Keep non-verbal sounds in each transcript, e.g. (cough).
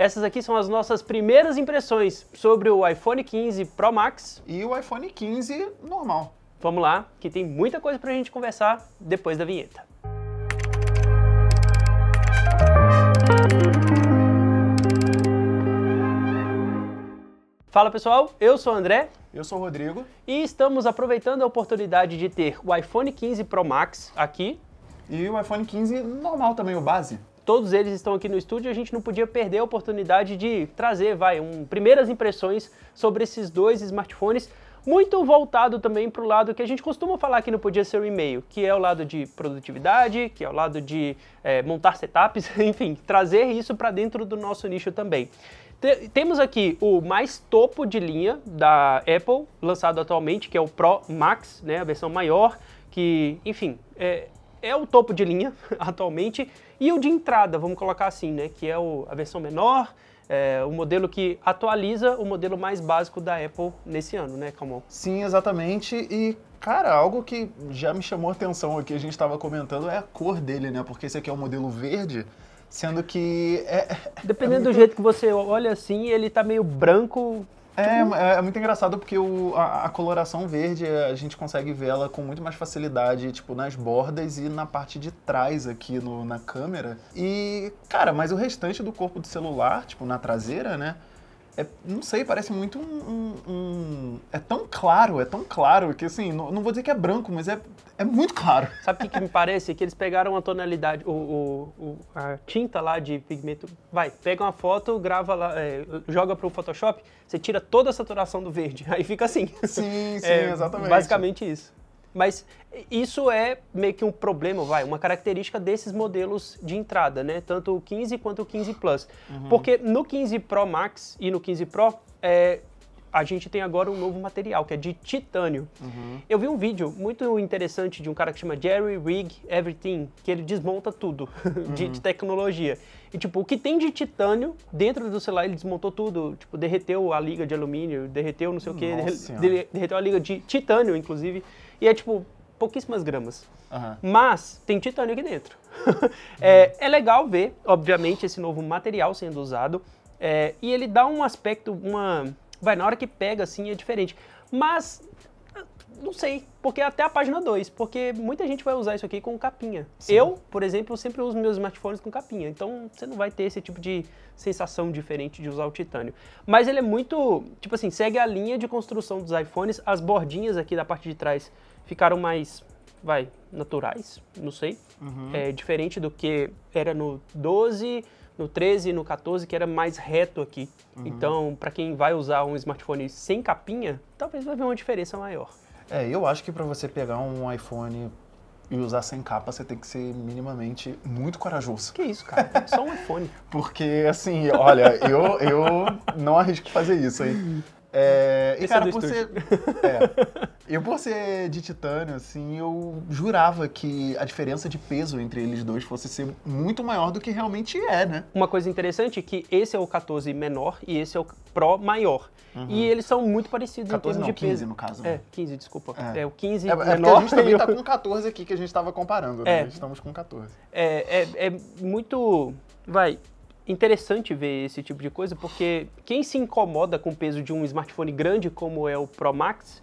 Essas aqui são as nossas primeiras impressões sobre o iPhone 15 Pro Max e o iPhone 15 normal. Vamos lá, que tem muita coisa pra gente conversar depois da vinheta. Fala pessoal, eu sou o André. Eu sou o Rodrigo. E estamos aproveitando a oportunidade de ter o iPhone 15 Pro Max aqui. E o iPhone 15 normal também, o base todos eles estão aqui no estúdio e a gente não podia perder a oportunidade de trazer, vai, um, primeiras impressões sobre esses dois smartphones, muito voltado também para o lado que a gente costuma falar que não podia ser o e-mail, que é o lado de produtividade, que é o lado de é, montar setups, (laughs) enfim, trazer isso para dentro do nosso nicho também. Temos aqui o mais topo de linha da Apple, lançado atualmente, que é o Pro Max, né, a versão maior, que, enfim, é, é o topo de linha (laughs) atualmente, e o de entrada, vamos colocar assim, né, que é o, a versão menor, é, o modelo que atualiza o modelo mais básico da Apple nesse ano, né, Calmon? Sim, exatamente, e Cara, algo que já me chamou atenção aqui, a gente estava comentando, é a cor dele, né? Porque esse aqui é um modelo verde, sendo que é, (laughs) é Dependendo é muito... do jeito que você olha assim, ele tá meio branco, é, então, é, é muito engraçado porque o, a, a, coloração verde a gente consegue ver ela com muito mais facilidade, tipo, nas bordas e na parte de trás aqui no, na câmera. E, cara, mas o restante do corpo do celular, tipo, na traseira, né? É, não sei, parece muito um, um, um, É tão claro, é tão claro que assim, não, não, vou dizer que é branco, mas é, é muito claro. (laughs) Sabe o que, que, me parece? Que eles pegaram a tonalidade, o, o, o, a tinta lá de pigmento. Vai, pega uma foto, grava lá, é, joga pro Photoshop, você tira toda a saturação do verde. (laughs) Aí fica assim. Sim, sim, é, exatamente. Basicamente isso. Mas isso é meio que um problema, vai, uma característica desses modelos de entrada, né? Tanto o 15 quanto o 15 Plus. Uhum. Porque no 15 Pro Max e no 15 Pro, é, a gente tem agora um novo material, que é de titânio. Uhum. Eu vi um vídeo muito interessante de um cara que chama Jerry Rig Everything, que ele desmonta tudo (laughs) de, uhum. de, tecnologia. E, tipo, o que tem de titânio dentro do celular, ele desmontou tudo. Tipo, derreteu a liga de alumínio, derreteu não sei o quê, derreteu a liga de titânio, inclusive. E é, tipo, pouquíssimas gramas. Uhum. Mas tem titânio aqui dentro. (laughs) é, uhum. é legal ver, obviamente, esse novo material sendo usado. É, e ele dá um aspecto, uma Vai, na hora que pega, assim, é diferente. Mas, não sei, porque até a página 2, porque muita gente vai usar isso aqui com capinha. Sim. Eu, por exemplo, sempre uso meus smartphones com capinha, então você não vai ter esse tipo de sensação diferente de usar o titânio. Mas ele é muito, tipo assim, segue a linha de construção dos iPhones, as bordinhas aqui da parte de trás ficaram mais, vai, naturais, não sei, uhum. é diferente do que era no 12, no 13 e no 14, que era mais reto aqui. Uhum. Então, para quem vai usar um smartphone sem capinha, talvez vai ver uma diferença maior. É, eu acho que para você pegar um iPhone e usar sem capa, você tem que ser minimamente muito corajoso. Que isso, cara? só um iPhone. (laughs) Porque, assim, olha, eu, eu não arrisco fazer isso, aí (laughs) É, e, é cara, é por ser, é, eu por ser de titânio, assim, eu jurava que a diferença de peso entre eles dois fosse ser muito maior do que realmente é, né? Uma coisa interessante é que esse é o 14 menor e esse é o Pro maior. Uhum. E eles são muito parecidos 14, em termos não, de 15, peso. 15 no caso. Né? É, 15, desculpa. É, é o 15 é, é menor. a gente também tá com 14 aqui, que a gente tava comparando, né? É. Estamos com 14. É, é, é muito... Vai, interessante ver esse tipo de coisa, porque quem se incomoda com o peso de um smartphone grande como é o Pro Max,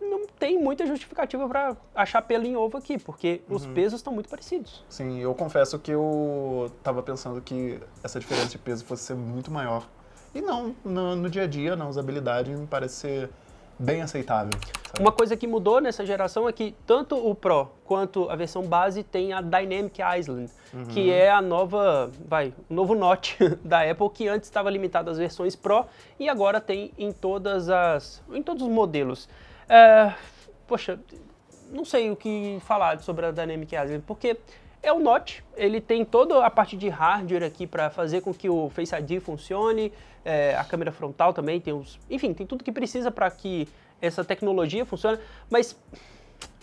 não tem muita justificativa para achar pelo em ovo aqui, porque uhum. os pesos estão muito parecidos. Sim, eu confesso que eu estava pensando que essa diferença de peso fosse ser muito maior. E não, no, no dia a dia, na usabilidade, me parece ser bem aceitável. Sabe? Uma coisa que mudou nessa geração é que tanto o Pro quanto a versão base tem a Dynamic Island, uhum. que é a nova, vai, o novo note (laughs) da Apple que antes estava limitado às versões Pro e agora tem em todas as, em todos os modelos. É, poxa, não sei o que falar sobre a Dynamic Island, porque é o Note. Ele tem toda a parte de hardware aqui para fazer com que o Face ID funcione, é, a câmera frontal também tem os, enfim, tem tudo que precisa para que essa tecnologia funcione. Mas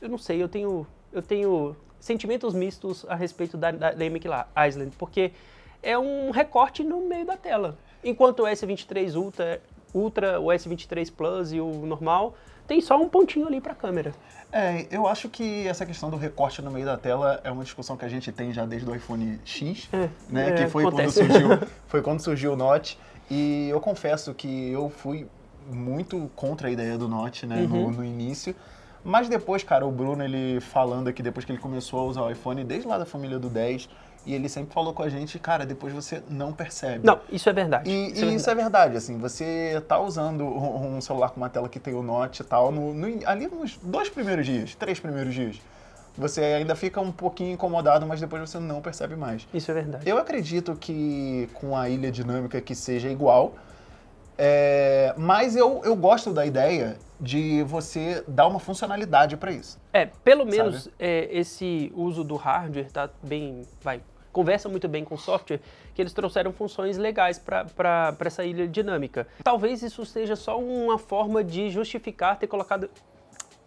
eu não sei, eu tenho, eu tenho sentimentos mistos a respeito da, da, da Island, porque é um recorte no meio da tela. Enquanto o S23 Ultra, Ultra, o S23 Plus e o normal tem só um pontinho ali para a câmera. É, eu acho que essa questão do recorte no meio da tela é uma discussão que a gente tem já desde o iPhone X, é, né? É, que foi quando, surgiu, (laughs) foi quando surgiu o Note. E eu confesso que eu fui muito contra a ideia do Note, né? Uhum. No, no início. Mas depois, cara, o Bruno, ele falando aqui, depois que ele começou a usar o iPhone, desde lá da família do 10, e ele sempre falou com a gente, cara, depois você não percebe. Não, isso é verdade. E isso, é e é, isso verdade. é, verdade. assim, você tá usando um celular com uma tela que tem o Note e tal, no, no, ali nos dois primeiros dias, três primeiros dias. Você ainda fica um pouquinho incomodado, mas depois você não percebe mais. Isso é verdade. Eu acredito que com a ilha dinâmica que seja igual, é, mas eu, eu gosto da ideia de você dar uma funcionalidade para isso. É, pelo menos é, esse uso do hardware está bem, vai, conversam muito bem com o software, que eles trouxeram funções legais para essa ilha dinâmica. Talvez isso seja só uma forma de justificar ter colocado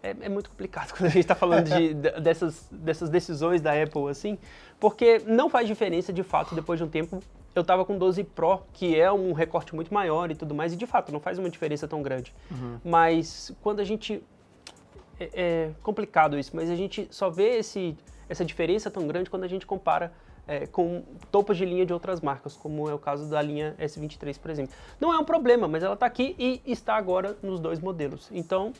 é, é, muito complicado (laughs) quando a gente está falando de, dessas, dessas decisões da Apple assim, porque não faz diferença de fato depois de um tempo. Eu estava com 12 Pro, que é um recorte muito maior e tudo mais, e de fato não faz uma diferença tão grande. Uhum. Mas quando a gente. É, é complicado isso, mas a gente só vê esse, essa diferença tão grande quando a gente compara é, com topas de linha de outras marcas, como é o caso da linha S23, por exemplo. Não é um problema, mas ela está aqui e está agora nos dois modelos. Então,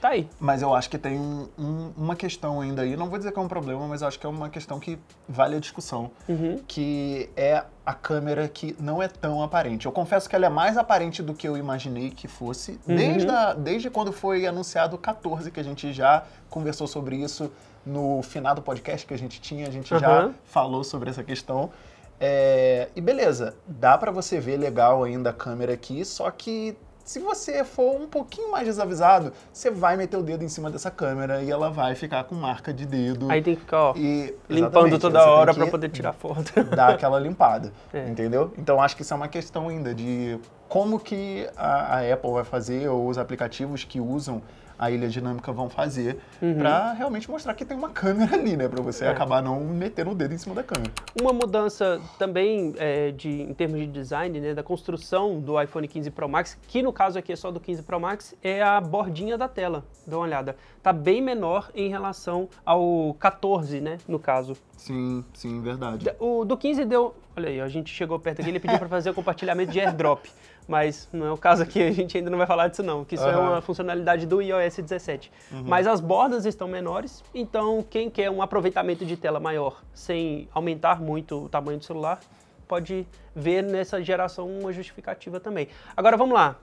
tá aí. Mas eu acho que tem um, uma questão ainda aí, não vou dizer que é um problema, mas acho que é uma questão que vale a discussão, uhum. que é a câmera que não é tão aparente. Eu confesso que ela é mais aparente do que eu imaginei que fosse, uhum. desde, a, desde quando foi anunciado o 14, que a gente já conversou sobre isso no finado podcast que a gente tinha, a gente uhum. já falou sobre essa questão. É, e beleza, dá para você ver legal ainda a câmera aqui, só que se você for um pouquinho mais desavisado, você vai meter o dedo em cima dessa câmera e ela vai ficar com marca de dedo. Aí tem que ficar, ó, e, limpando toda hora para poder tirar foto. (laughs) Dar aquela limpada, é. entendeu? Então acho que isso é uma questão ainda de como que a, a Apple vai fazer ou os aplicativos que usam a Ilha Dinâmica vão fazer uhum. para realmente mostrar que tem uma câmera ali, né? Para você é. acabar não metendo o dedo em cima da câmera. Uma mudança também é, de, em termos de design, né, da construção do iPhone 15 Pro Max, que no caso aqui é só do 15 Pro Max, é a bordinha da tela. Dá uma olhada. Tá bem menor em relação ao 14, né? No caso. Sim, sim, verdade. O do 15 deu. Olha aí, a gente chegou perto aqui, ele pediu para fazer o compartilhamento de airdrop. (laughs) mas não é o caso aqui, (laughs) a gente ainda não vai falar disso não, que isso uhum. é uma funcionalidade do iOS 17. Uhum. Mas as bordas estão menores, então quem quer um aproveitamento de tela maior sem aumentar muito o tamanho do celular, pode ver nessa geração uma justificativa também. Agora vamos lá.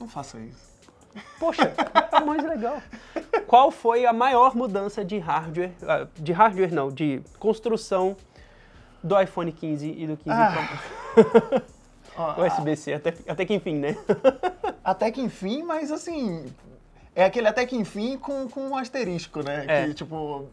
Não faça isso. Poxa, tá mais legal. Qual foi a maior mudança de hardware, ah, de hardware não, de construção do iPhone 15 e do 15 ah. Pro (laughs) Ó, o SBC, até, até que enfim, né? (laughs) até que enfim, mas assim. É aquele até que enfim com, com um asterisco, né? É. Que, tipo.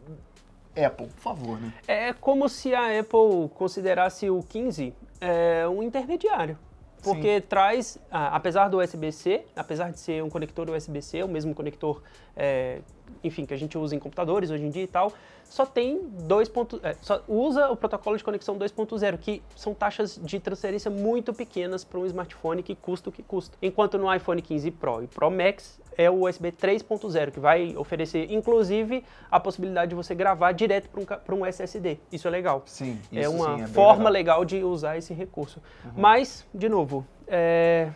Apple, por favor, né? É como se a Apple considerasse o 15 é, um intermediário porque Sim. traz, ah, apesar do USB-C, apesar de ser um conector USB-C, é o mesmo conector, é, enfim, que a gente usa em computadores hoje em dia e tal, só tem 2. É, só usa o protocolo de conexão 2.0, que são taxas de transferência muito pequenas para um smartphone que custa o que custa. Enquanto no iPhone 15 Pro e Pro Max é o USB 3.0, que vai oferecer, inclusive, a possibilidade de você gravar direto para um, um, SSD. Isso é legal. Sim, É uma sim, é forma legal. legal. de usar esse recurso. Uhum. Mas, de novo, é,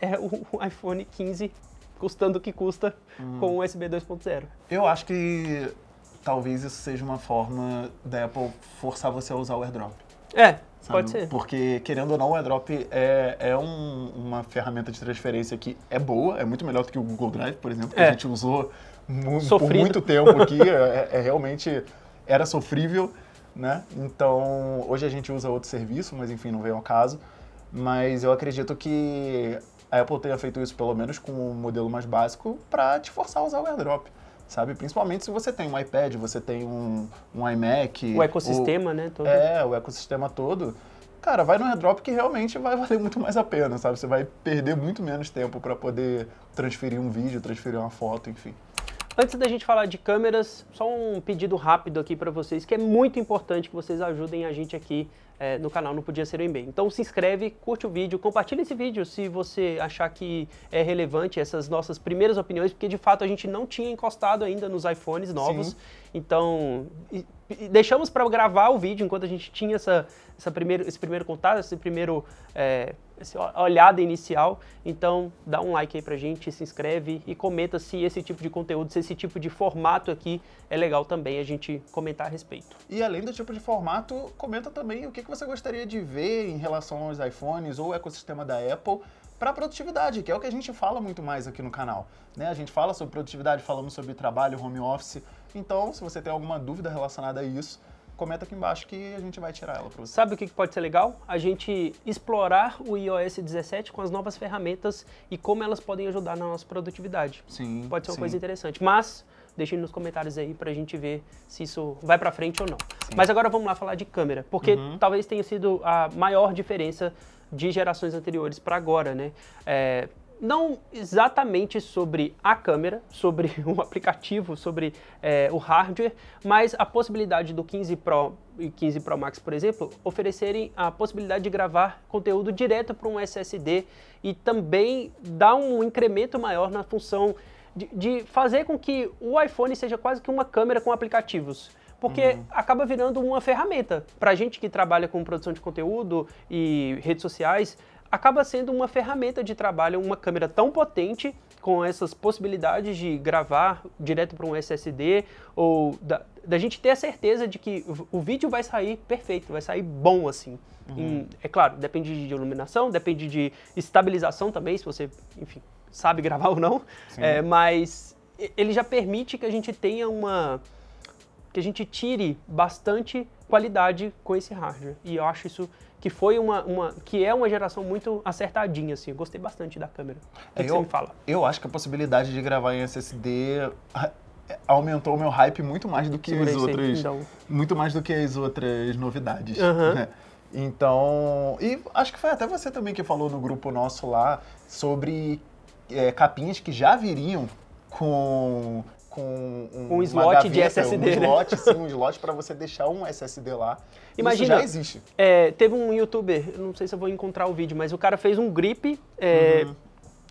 é o iPhone 15 custando o que custa uhum. com o USB 2.0. Eu acho que talvez isso seja uma forma da Apple forçar você a usar o AirDrop. É, Sabe? Pode ser. Porque, querendo ou não, o airdrop é, é um, uma ferramenta de transferência que é boa, é muito melhor do que o Google Drive, por exemplo, que é. a gente usou mu Sofrido. por muito tempo aqui. É, é, é realmente era sofrível, né? Então, hoje a gente usa outro serviço, mas enfim, não vem ao caso. Mas eu acredito que a Apple tenha feito isso, pelo menos com o um modelo mais básico, para te forçar a usar o airdrop sabe? Principalmente se você tem um iPad, você tem um, um iMac. O ecossistema, o, né? Todo. É, o ecossistema todo. Cara, vai no airdrop que realmente vai valer muito mais a pena, sabe? Você vai perder muito menos tempo para poder transferir um vídeo, transferir uma foto, enfim. Antes da gente falar de câmeras, só um pedido rápido aqui para vocês, que é muito importante que vocês ajudem a gente aqui é, no canal Não Podia Ser o bem. Então se inscreve, curte o vídeo, compartilha esse vídeo se você achar que é relevante essas nossas primeiras opiniões, porque de fato a gente não tinha encostado ainda nos iPhones novos. Sim. Então deixamos para gravar o vídeo enquanto a gente tinha essa, essa primeiro, esse primeiro contato, esse primeiro é, essa olhada inicial. Então, dá um like aí pra gente, se inscreve e comenta se esse tipo de conteúdo, se esse tipo de formato aqui é legal também a gente comentar a respeito. E além do tipo de formato, comenta também o que você gostaria de ver em relação aos iPhones ou o ecossistema da Apple para produtividade, que é o que a gente fala muito mais aqui no canal. Né? A gente fala sobre produtividade, falamos sobre trabalho, home office, então, se você tem alguma dúvida relacionada a isso, comenta aqui embaixo que a gente vai tirar ela para você. Sabe o que pode ser legal? A gente explorar o iOS 17 com as novas ferramentas e como elas podem ajudar na nossa produtividade. Sim. Pode ser uma sim. coisa interessante. Mas deixem nos comentários aí para a gente ver se isso vai para frente ou não. Sim. Mas agora vamos lá falar de câmera, porque uhum. talvez tenha sido a maior diferença de gerações anteriores para agora, né? É, não exatamente sobre a câmera, sobre (laughs) o aplicativo, sobre é, o hardware, mas a possibilidade do 15 Pro e 15 Pro Max, por exemplo, oferecerem a possibilidade de gravar conteúdo direto para um SSD e também dar um incremento maior na função de, de fazer com que o iPhone seja quase que uma câmera com aplicativos porque uhum. acaba virando uma ferramenta. Para gente que trabalha com produção de conteúdo e redes sociais, acaba sendo uma ferramenta de trabalho, uma câmera tão potente com essas possibilidades de gravar direto para um SSD ou da, da, gente ter a certeza de que o vídeo vai sair perfeito, vai sair bom assim. Uhum. E, é claro, depende de iluminação, depende de estabilização também, se você, enfim, sabe (laughs) gravar ou não, é, mas ele já permite que a gente tenha uma que a gente tire bastante qualidade com esse hardware. E eu acho isso que foi uma, uma que é uma geração muito acertadinha assim. Eu gostei bastante da câmera. É, que eu, você me fala? Eu acho que a possibilidade de gravar em SSD ah, aumentou o meu hype muito mais do que Segurei as outras, então. muito mais do que as outras novidades. Uhum. Né? Então, e acho que foi até você também que falou no grupo nosso lá sobre é, capinhas que já viriam com com um, um slot gaveta, de SSD. Um né? slot, sim, um slot para você deixar um SSD lá. Imagina, Isso já existe. É, teve um youtuber, não sei se eu vou encontrar o vídeo, mas o cara fez um grip é, uhum.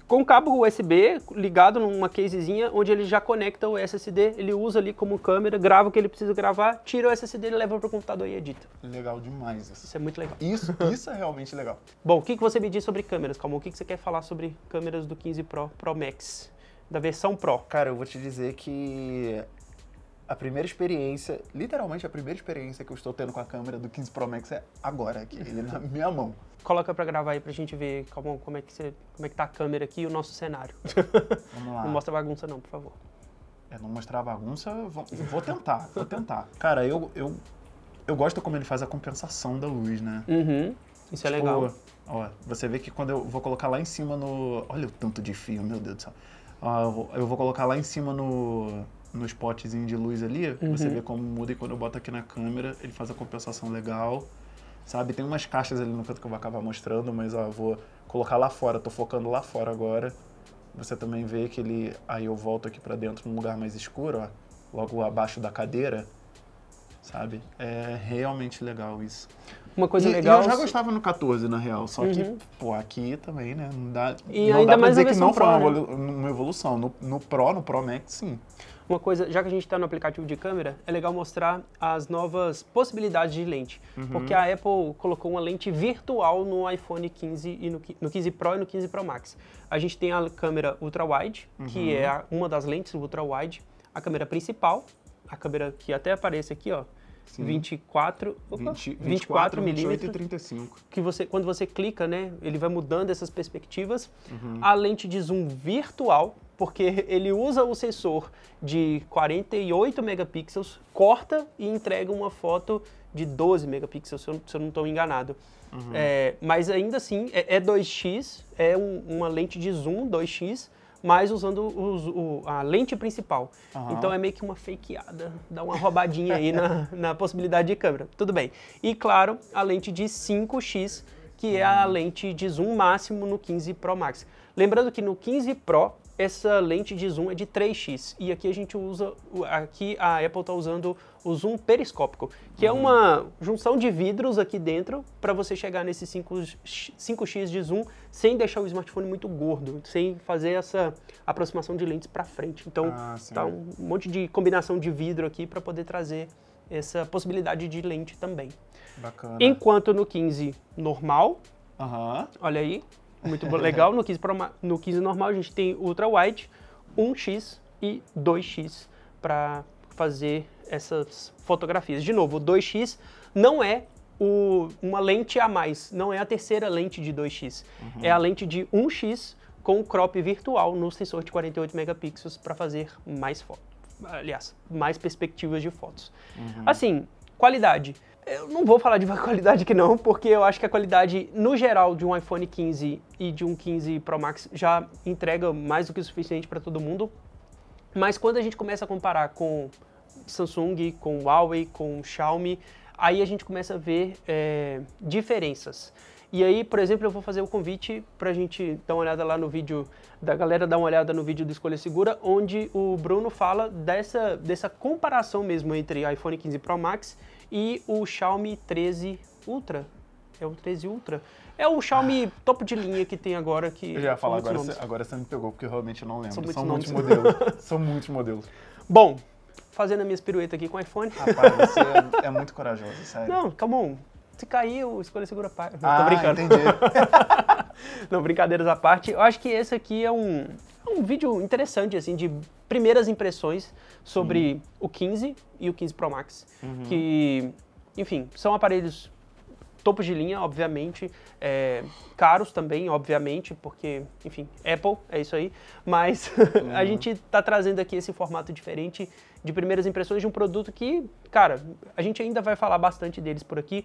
com cabo USB ligado numa casezinha, onde ele já conecta o SSD, ele usa ali como câmera, grava o que ele precisa gravar, tira o SSD, leva para o computador e edita. Legal demais isso. Isso é muito legal. Isso, (laughs) isso é realmente legal. Bom, o que, que você me diz sobre câmeras, Calma? O que, que você quer falar sobre câmeras do 15 Pro, Pro Max? da versão Pro. Cara, eu vou te dizer que a primeira experiência, literalmente a primeira experiência que eu estou tendo com a câmera do 15 Pro Max é agora aqui, ele é na minha mão. Coloca para gravar aí pra gente ver como, como, é que você, como é que tá a câmera aqui e o nosso cenário. Vamos lá. Não mostra bagunça não, por favor. É, não mostrar bagunça, vou, vou tentar, vou tentar. Cara, eu, eu, eu gosto como ele faz a compensação da luz, né? Uhum. Isso é tipo, é legal. Ó, você vê que quando eu vou colocar lá em cima no... Olha o tanto de fio, meu Deus do céu. Ah, eu vou colocar lá em cima no, nos potezinho de luz ali, uhum. você vê como muda e quando eu boto aqui na câmera, ele faz a compensação legal. Sabe, tem umas caixas ali no canto que eu vou acabar mostrando, mas ó, eu vou colocar lá fora, tô focando lá fora agora. Você também vê que ele, aí eu volto aqui para dentro num lugar mais escuro, ó, logo abaixo da cadeira, sabe? É realmente legal isso. Uma coisa e, legal. E eu já gostava no 14, na real, só uhum. que, pô, aqui também, né? Não dá, e não ainda dá pra dizer que não foi uma, né? uma evolução. No, no Pro, no Pro Max, sim. Uma coisa, já que a gente está no aplicativo de câmera, é legal mostrar as novas possibilidades de lente. Uhum. Porque a Apple colocou uma lente virtual no iPhone 15 e no, no 15 Pro e no 15 Pro Max. A gente tem a câmera ultra-wide, uhum. que é a, uma das lentes ultra-wide, a câmera principal, a câmera que até aparece aqui, ó, Sim. 24, opa, 20, 24, 24 milímetros. 35. Que você, quando você clica, né, ele vai mudando essas perspectivas. Uhum. A lente de zoom virtual, porque ele usa o sensor de 48 megapixels, corta e entrega uma foto de 12 megapixels, se eu, se eu não estou enganado. Uhum. É, mas ainda assim, é, é 2x, é um, uma lente de zoom 2x, mas usando os, o, a lente principal. Uhum. Então é meio que uma fakeada, dá uma roubadinha aí na, (laughs) na possibilidade de câmera. Tudo bem. E claro, a lente de 5x, que é a uhum. lente de zoom máximo no 15 Pro Max. Lembrando que no 15 Pro essa lente de zoom é de 3x e aqui a gente usa, aqui a Apple está usando o zoom periscópico, que é uhum. é uma junção de vidros aqui dentro para você chegar nesse 5, x de zoom sem deixar o smartphone muito gordo, sem fazer essa aproximação de lentes para frente. Então ah, tá um monte de combinação de vidro aqui para poder trazer essa possibilidade de lente também. Bacana. Enquanto no 15 normal, uhum. olha aí, muito legal. No 15, Pro, no 15 normal a gente tem ultra wide, 1x e 2x para fazer essas fotografias. De novo, o 2x não é o, uma lente a mais, não é a terceira lente de 2x, uhum. é a lente de 1x com crop virtual no sensor de 48 megapixels para fazer mais fotos, aliás, mais perspectivas de fotos. Uhum. Assim, qualidade. Eu não vou falar de (laughs) qualidade aqui não, porque eu acho que a qualidade no geral de um iPhone 15 e de um 15 Pro Max já entrega mais do que o suficiente para todo mundo. Mas quando a gente começa a comparar com Samsung, com Huawei, com Xiaomi, aí a gente começa a ver é, diferenças. E aí, por exemplo, eu vou fazer o um convite para a gente dar uma olhada lá no vídeo, da galera dar uma olhada no vídeo do Escolha Segura, onde o Bruno fala dessa, dessa comparação mesmo entre iPhone 15 Pro Max e o Xiaomi 13 Ultra. É o 13 Ultra. É o Xiaomi ah. topo de linha que tem agora. Que eu já ia falar, agora você, agora você me pegou, porque eu realmente não lembro. São muitos, São muitos modelos. (laughs) São muitos modelos. Bom, fazendo a minha pirueta aqui com o iPhone. Rapaz, você é, (laughs) é, muito corajoso, sério. Não, come on. Se cair, eu escolho segura parte. ah, tô brincando. entendi. (laughs) não, brincadeiras à parte. Eu acho que esse aqui é um, é um vídeo interessante, assim, de primeiras impressões sobre uhum. o 15 e o 15 Pro Max. Uhum. Que, enfim, são aparelhos top de linha, obviamente, é, caros também, obviamente, porque, enfim, Apple, é isso aí. Mas (laughs) uhum. a gente está trazendo aqui esse formato diferente de primeiras impressões de um produto que, cara, a gente ainda vai falar bastante deles por aqui,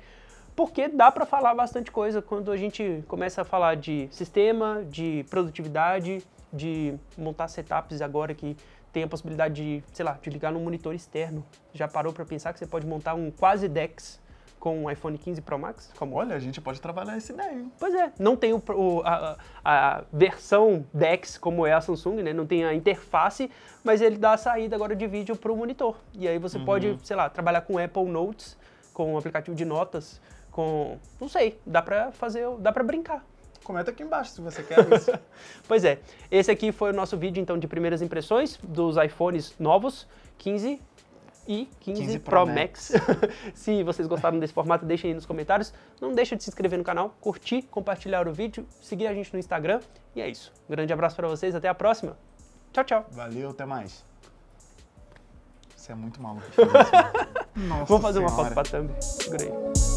porque dá para falar bastante coisa quando a gente começa a falar de sistema, de produtividade, de montar setups agora que tem a possibilidade de, sei lá, de ligar no monitor externo. Já parou para pensar que você pode montar um quase DeX com um iPhone 15 Pro Max? Como? Olha, a gente pode trabalhar esse daí. Pois é, não tem o, o, a, a, versão DeX como é a Samsung, né? Não tem a interface, mas ele dá a saída agora de vídeo para o monitor. E aí você uhum. pode, sei lá, trabalhar com Apple Notes, com um aplicativo de notas, com. Não sei, dá pra fazer, dá pra brincar. Comenta aqui embaixo se você quer isso. (laughs) pois é, esse aqui foi o nosso vídeo então de primeiras impressões dos iPhones novos 15 e 15, 15 Pro, Pro Max. Max. (laughs) se vocês gostaram desse formato, deixem aí nos comentários. Não deixa de se inscrever no canal, curtir, compartilhar o vídeo, seguir a gente no Instagram. E é isso. Um grande abraço para vocês, até a próxima. Tchau, tchau. Valeu, até mais. Você é muito maluco. (laughs) Nossa Vou fazer senhora. uma foto pra thumb. Segura aí.